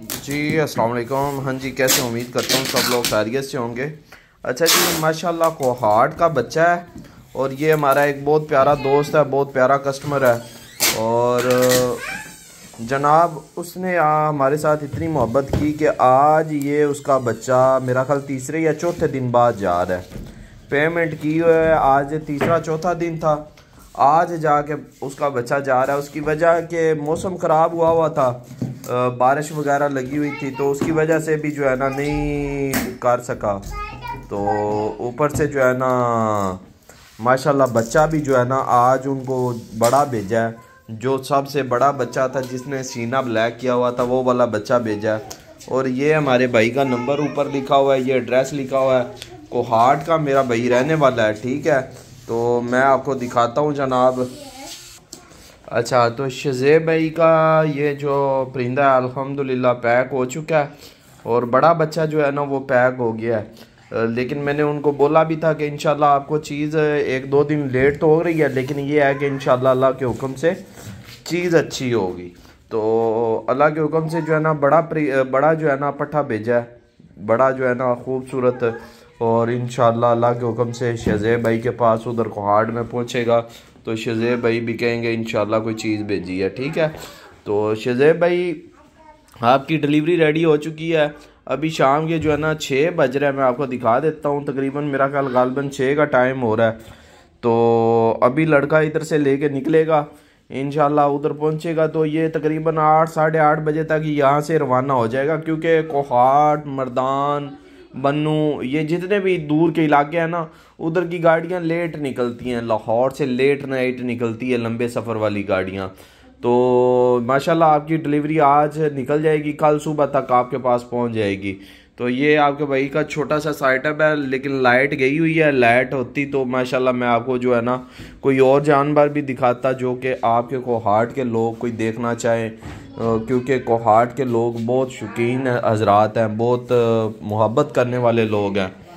जी अस्सलाम वालेकुम हाँ जी कैसे उम्मीद करता हूँ सब लोग खैरियत से होंगे अच्छा जी माशाल्लाह कोहाट का बच्चा है और ये हमारा एक बहुत प्यारा दोस्त है बहुत प्यारा कस्टमर है और जनाब उसने आ, हमारे साथ इतनी मोहब्बत की कि आज ये उसका बच्चा मेरा ख्याल तीसरे या चौथे दिन बाद जा रहा है पेमेंट की हुई है आज तीसरा चौथा दिन था आज जाके उसका बच्चा जा रहा है उसकी वजह के मौसम ख़राब हुआ हुआ था बारिश वगैरह लगी हुई थी तो उसकी वजह से भी जो है ना नहीं कर सका तो ऊपर से जो है ना माशाल्लाह बच्चा भी जो है ना आज उनको बड़ा भेजा है जो सबसे बड़ा बच्चा था जिसने सीना ब्लैक किया हुआ था वो वाला बच्चा भेजा है और ये हमारे भाई का नंबर ऊपर लिखा हुआ है ये एड्रेस लिखा हुआ है कोहाट का मेरा भाई रहने वाला है ठीक है तो मैं आपको दिखाता हूँ जनाब अच्छा तो शज़ेब भाई का ये जो परिंदा है अलहमदिल्ला पैक हो चुका है और बड़ा बच्चा जो है ना वो पैक हो गया है लेकिन मैंने उनको बोला भी था कि इन आपको चीज़ एक दो दिन लेट तो हो रही है लेकिन ये है कि इन अल्लाह के हुक्म से चीज़ अच्छी होगी तो अल्लाह के हुक्म से जो है ना बड़ा बड़ा जो है ना पट्ठा भेजा है बड़ा जो है ना खूबसूरत और इन अल्लाह के हुक्म से शहजेब भाई के पास उधर कोहाड़ में पहुँचेगा तो शज़ेब भाई भी कहेंगे इन कोई चीज़ भेजी है ठीक है तो शज़ेब भाई आपकी डिलीवरी रेडी हो चुकी है अभी शाम के जो है ना छः बज रहे हैं मैं आपको दिखा देता हूँ तकरीबन मेरा ख्याल गालबन छः का टाइम हो रहा है तो अभी लड़का इधर से लेके निकलेगा इन उधर पहुँचेगा तो ये तकरीबन आठ साढ़े आठ बजे तक यहाँ से रवाना हो जाएगा क्योंकि कोहाट मर्दान बन्नू ये जितने भी दूर के इलाके हैं ना उधर की गाड़ियाँ लेट निकलती हैं लाहौर से लेट नाइट निकलती है लंबे सफ़र वाली गाड़ियाँ तो माशाल्लाह आपकी डिलीवरी आज निकल जाएगी कल सुबह तक आपके पास पहुंच जाएगी तो ये आपके भाई का छोटा सा साइटअप है लेकिन लाइट गई हुई है लाइट होती तो माशाल्लाह मैं आपको जो है ना कोई और जानवर भी दिखाता जो कि आपके कोहाट के लोग कोई देखना चाहे क्योंकि कोहाट के लोग बहुत शौकीन हजरात हैं बहुत मोहब्बत करने वाले लोग हैं